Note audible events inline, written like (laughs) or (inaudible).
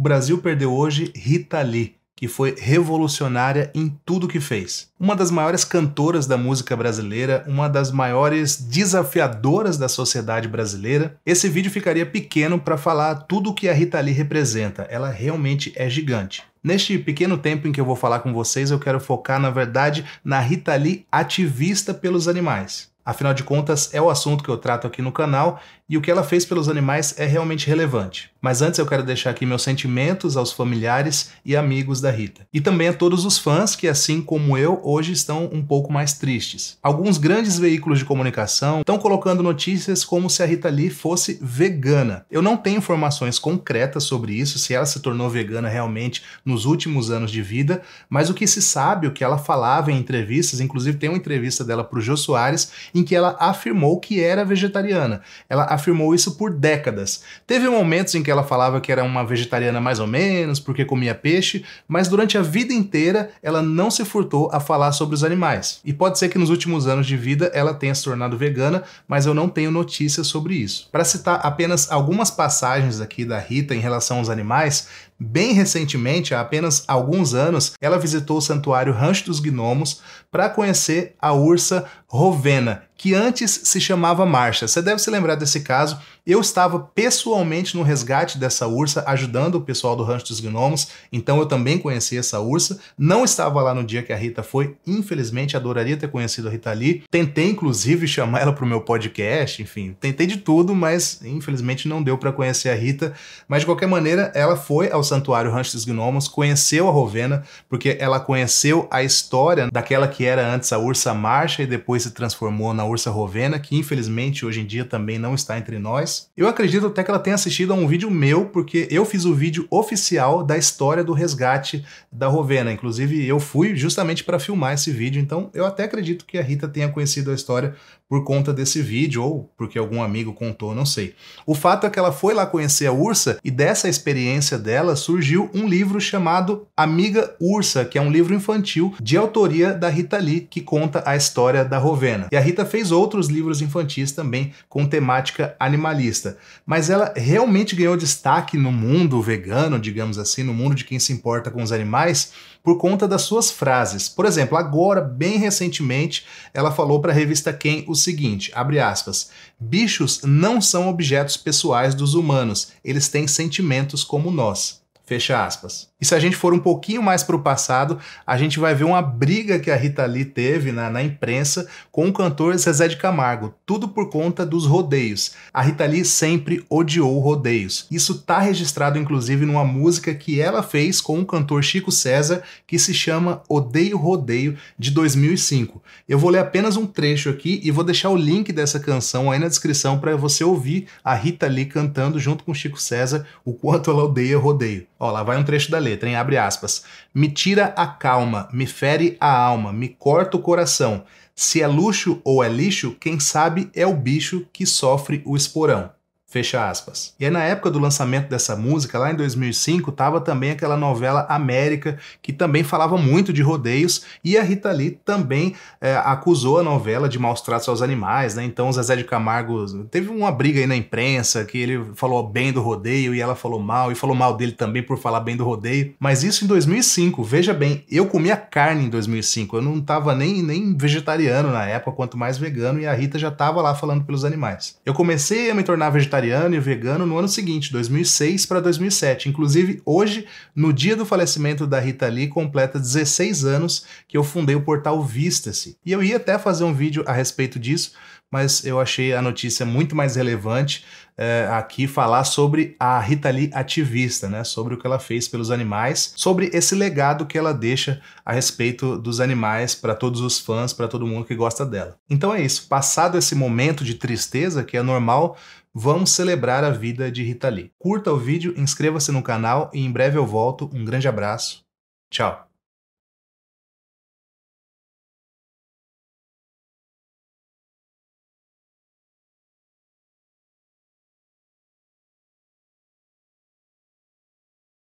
O Brasil perdeu hoje Rita Lee, que foi revolucionária em tudo que fez. Uma das maiores cantoras da música brasileira, uma das maiores desafiadoras da sociedade brasileira. Esse vídeo ficaria pequeno para falar tudo o que a Rita Lee representa, ela realmente é gigante. Neste pequeno tempo em que eu vou falar com vocês, eu quero focar, na verdade, na Rita Lee ativista pelos animais. Afinal de contas, é o assunto que eu trato aqui no canal e o que ela fez pelos animais é realmente relevante. Mas antes eu quero deixar aqui meus sentimentos aos familiares e amigos da Rita. E também a todos os fãs que, assim como eu, hoje estão um pouco mais tristes. Alguns grandes veículos de comunicação estão colocando notícias como se a Rita Lee fosse vegana. Eu não tenho informações concretas sobre isso, se ela se tornou vegana realmente nos últimos anos de vida, mas o que se sabe, o que ela falava em entrevistas, inclusive tem uma entrevista dela para o Jô Soares, em que ela afirmou que era vegetariana. Ela afirmou isso por décadas. Teve momentos em que ela falava que era uma vegetariana mais ou menos, porque comia peixe, mas durante a vida inteira ela não se furtou a falar sobre os animais. E pode ser que nos últimos anos de vida ela tenha se tornado vegana, mas eu não tenho notícias sobre isso. Para citar apenas algumas passagens aqui da Rita em relação aos animais, Bem recentemente, há apenas alguns anos, ela visitou o santuário Rancho dos Gnomos para conhecer a ursa Rovena, que antes se chamava Marcha. Você deve se lembrar desse caso, eu estava pessoalmente no resgate dessa ursa, ajudando o pessoal do Rancho dos Gnomos, então eu também conheci essa ursa. Não estava lá no dia que a Rita foi, infelizmente adoraria ter conhecido a Rita ali. Tentei inclusive (laughs) chamar ela para o meu podcast, enfim, tentei de tudo, mas infelizmente não deu para conhecer a Rita. Mas de qualquer maneira, ela foi ao Santuário Rancho dos Gnomos, conheceu a Rovena, porque ela conheceu a história daquela que era antes a ursa Marcha e depois se transformou na ursa Rovena, que infelizmente hoje em dia também não está entre nós. Eu acredito até que ela tenha assistido a um vídeo meu, porque eu fiz o vídeo oficial da história do resgate da Rovena. Inclusive, eu fui justamente para filmar esse vídeo, então eu até acredito que a Rita tenha conhecido a história por conta desse vídeo ou porque algum amigo contou, não sei. O fato é que ela foi lá conhecer a Ursa e dessa experiência dela surgiu um livro chamado Amiga Ursa, que é um livro infantil de autoria da Rita Lee, que conta a história da Rovena. E a Rita fez outros livros infantis também com temática animalista, mas ela realmente ganhou destaque no mundo vegano, digamos assim, no mundo de quem se importa com os animais, por conta das suas frases. Por exemplo, agora, bem recentemente, ela falou para a revista Quem os seguinte, abre aspas, bichos não são objetos pessoais dos humanos, eles têm sentimentos como nós. Fecha aspas. E se a gente for um pouquinho mais para o passado, a gente vai ver uma briga que a Rita Lee teve na, na, imprensa com o cantor Zezé de Camargo, tudo por conta dos rodeios. A Rita Lee sempre odiou rodeios. Isso está registrado inclusive numa música que ela fez com o cantor Chico César, que se chama Odeio Rodeio, de 2005. Eu vou ler apenas um trecho aqui e vou deixar o link dessa canção aí na descrição para você ouvir a Rita Lee cantando junto com Chico César o quanto ela odeia rodeio. Ó, lá vai um trecho da letra, hein? Abre aspas. Me tira a calma, me fere a alma, me corta o coração. Se é luxo ou é lixo, quem sabe é o bicho que sofre o esporão. Fecha aspas. E aí, na época do lançamento dessa música, lá em 2005, tava também aquela novela América, que também falava muito de rodeios, e a Rita Lee também é, acusou a novela de maus tratos aos animais, né? Então o Zezé de Camargo teve uma briga aí na imprensa que ele falou bem do rodeio e ela falou mal, e falou mal dele também por falar bem do rodeio. Mas isso em 2005, veja bem, eu comia carne em 2005, eu não tava nem, nem vegetariano na época, quanto mais vegano, e a Rita já tava lá falando pelos animais. Eu comecei a me tornar vegetariano vegetariano e vegano no ano seguinte, 2006 para 2007. Inclusive, hoje, no dia do falecimento da Rita Lee, completa 16 anos que eu fundei o portal Vista-se. E eu ia até fazer um vídeo a respeito disso, mas eu achei a notícia muito mais relevante é, aqui falar sobre a Rita Lee ativista, né? Sobre o que ela fez pelos animais, sobre esse legado que ela deixa a respeito dos animais para todos os fãs, para todo mundo que gosta dela. Então é isso. Passado esse momento de tristeza, que é normal, vamos celebrar a vida de Rita Lee. Curta o vídeo, inscreva-se no canal e em breve eu volto. Um grande abraço. Tchau.